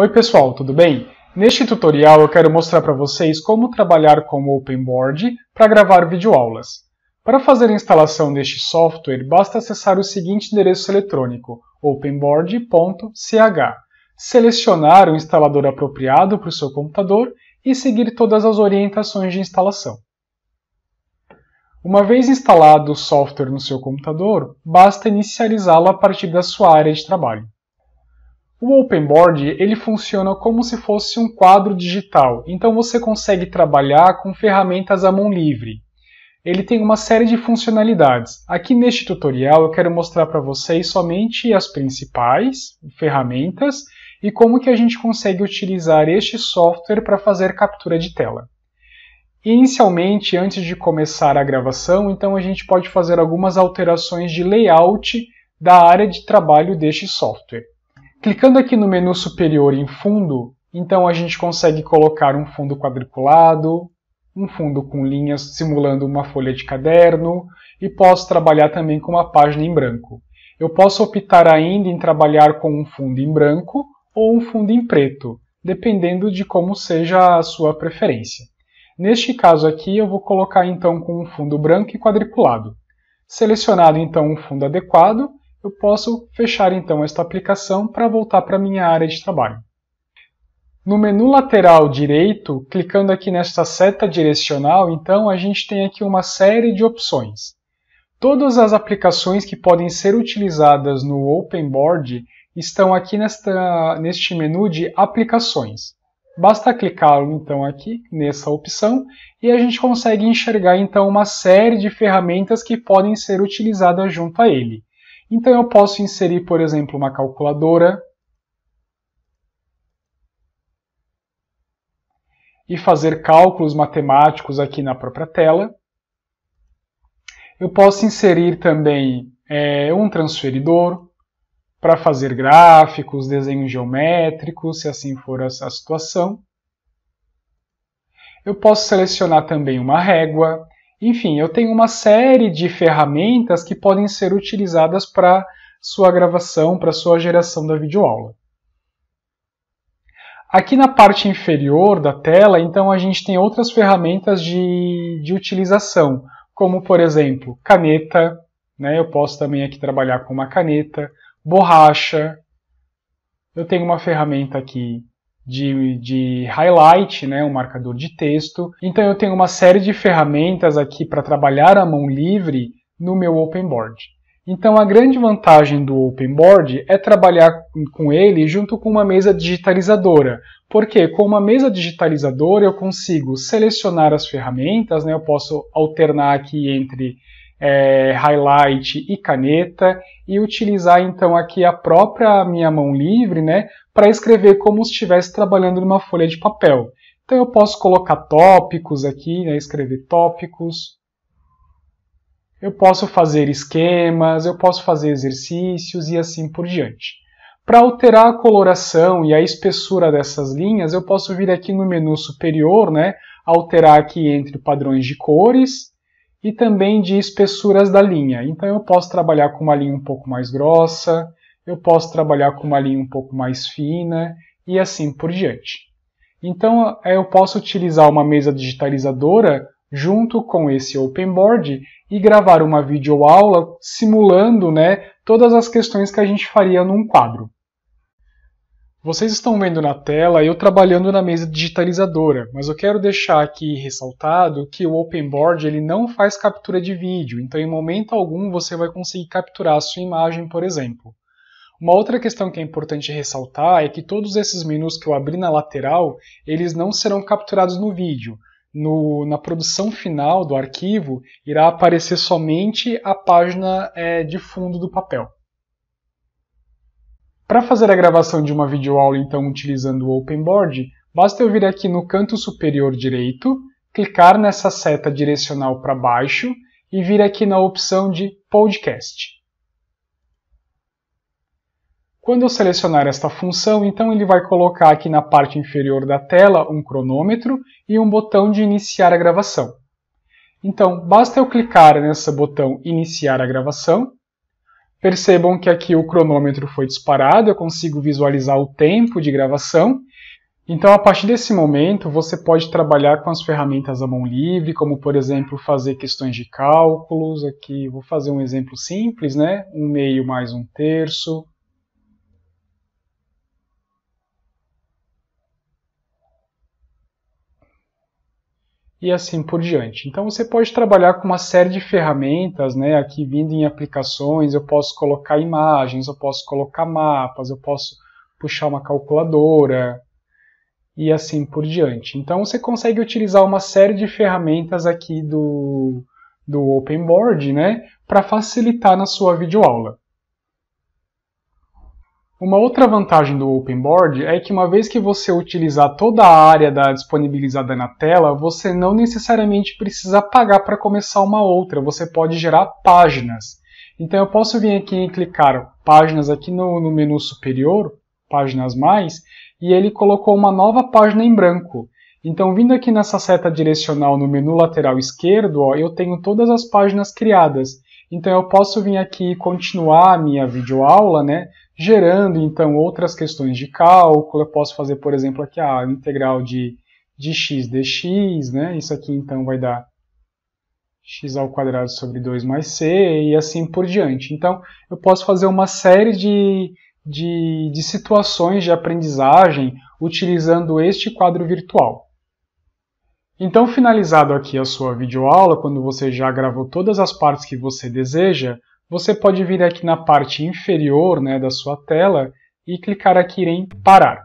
Oi pessoal, tudo bem? Neste tutorial eu quero mostrar para vocês como trabalhar com o OpenBoard para gravar videoaulas. Para fazer a instalação deste software, basta acessar o seguinte endereço eletrônico, openboard.ch, selecionar o instalador apropriado para o seu computador e seguir todas as orientações de instalação. Uma vez instalado o software no seu computador, basta inicializá-lo a partir da sua área de trabalho. O OpenBoard ele funciona como se fosse um quadro digital, então você consegue trabalhar com ferramentas à mão livre. Ele tem uma série de funcionalidades. Aqui neste tutorial eu quero mostrar para vocês somente as principais ferramentas e como que a gente consegue utilizar este software para fazer captura de tela. Inicialmente, antes de começar a gravação, então a gente pode fazer algumas alterações de layout da área de trabalho deste software. Clicando aqui no menu superior em fundo, então a gente consegue colocar um fundo quadriculado, um fundo com linhas simulando uma folha de caderno e posso trabalhar também com uma página em branco. Eu posso optar ainda em trabalhar com um fundo em branco ou um fundo em preto, dependendo de como seja a sua preferência. Neste caso aqui eu vou colocar então com um fundo branco e quadriculado. Selecionado então um fundo adequado, eu posso fechar então esta aplicação para voltar para a minha área de trabalho. No menu lateral direito, clicando aqui nesta seta direcional, então a gente tem aqui uma série de opções. Todas as aplicações que podem ser utilizadas no OpenBoard estão aqui nesta, neste menu de aplicações. Basta clicar então aqui nessa opção e a gente consegue enxergar então uma série de ferramentas que podem ser utilizadas junto a ele. Então eu posso inserir, por exemplo, uma calculadora e fazer cálculos matemáticos aqui na própria tela. Eu posso inserir também é, um transferidor para fazer gráficos, desenhos geométricos, se assim for a situação. Eu posso selecionar também uma régua, enfim, eu tenho uma série de ferramentas que podem ser utilizadas para sua gravação, para sua geração da videoaula. Aqui na parte inferior da tela, então, a gente tem outras ferramentas de, de utilização, como, por exemplo, caneta, né? eu posso também aqui trabalhar com uma caneta, borracha, eu tenho uma ferramenta aqui de, de highlight, né, um marcador de texto. Então eu tenho uma série de ferramentas aqui para trabalhar a mão livre no meu OpenBoard. Então a grande vantagem do OpenBoard é trabalhar com ele junto com uma mesa digitalizadora, porque com uma mesa digitalizadora eu consigo selecionar as ferramentas, né, eu posso alternar aqui entre é, highlight e caneta e utilizar então aqui a própria minha mão livre, né, para escrever como se estivesse trabalhando numa folha de papel. Então eu posso colocar tópicos aqui, né, escrever tópicos. Eu posso fazer esquemas, eu posso fazer exercícios e assim por diante. Para alterar a coloração e a espessura dessas linhas, eu posso vir aqui no menu superior, né, alterar aqui entre padrões de cores, e também de espessuras da linha. Então eu posso trabalhar com uma linha um pouco mais grossa, eu posso trabalhar com uma linha um pouco mais fina e assim por diante. Então eh, eu posso utilizar uma mesa digitalizadora junto com esse OpenBoard e gravar uma videoaula simulando né, todas as questões que a gente faria num quadro. Vocês estão vendo na tela eu trabalhando na mesa digitalizadora, mas eu quero deixar aqui ressaltado que o OpenBoard ele não faz captura de vídeo, então em momento algum você vai conseguir capturar a sua imagem, por exemplo. Uma outra questão que é importante ressaltar é que todos esses menus que eu abri na lateral, eles não serão capturados no vídeo. No, na produção final do arquivo, irá aparecer somente a página é, de fundo do papel. Para fazer a gravação de uma videoaula, então, utilizando o OpenBoard, basta eu vir aqui no canto superior direito, clicar nessa seta direcional para baixo e vir aqui na opção de Podcast. Quando eu selecionar esta função, então ele vai colocar aqui na parte inferior da tela um cronômetro e um botão de iniciar a gravação. Então, basta eu clicar nesse botão Iniciar a gravação Percebam que aqui o cronômetro foi disparado, eu consigo visualizar o tempo de gravação. Então, a partir desse momento, você pode trabalhar com as ferramentas à mão livre, como, por exemplo, fazer questões de cálculos. Aqui, vou fazer um exemplo simples, né? Um meio mais um terço, e assim por diante. Então você pode trabalhar com uma série de ferramentas, né? Aqui vindo em aplicações, eu posso colocar imagens, eu posso colocar mapas, eu posso puxar uma calculadora e assim por diante. Então você consegue utilizar uma série de ferramentas aqui do do OpenBoard, né, para facilitar na sua videoaula. Uma outra vantagem do OpenBoard é que uma vez que você utilizar toda a área da disponibilizada na tela, você não necessariamente precisa pagar para começar uma outra, você pode gerar páginas. Então eu posso vir aqui e clicar páginas aqui no, no menu superior, páginas mais, e ele colocou uma nova página em branco. Então vindo aqui nessa seta direcional no menu lateral esquerdo, ó, eu tenho todas as páginas criadas. Então eu posso vir aqui e continuar a minha videoaula, né? gerando então outras questões de cálculo. Eu posso fazer, por exemplo, aqui a ah, integral de, de x dx, né? Isso aqui então vai dar x ao quadrado sobre 2 mais c e assim por diante. Então, eu posso fazer uma série de, de, de situações de aprendizagem utilizando este quadro virtual. Então, finalizado aqui a sua videoaula, quando você já gravou todas as partes que você deseja, você pode vir aqui na parte inferior né, da sua tela e clicar aqui em parar.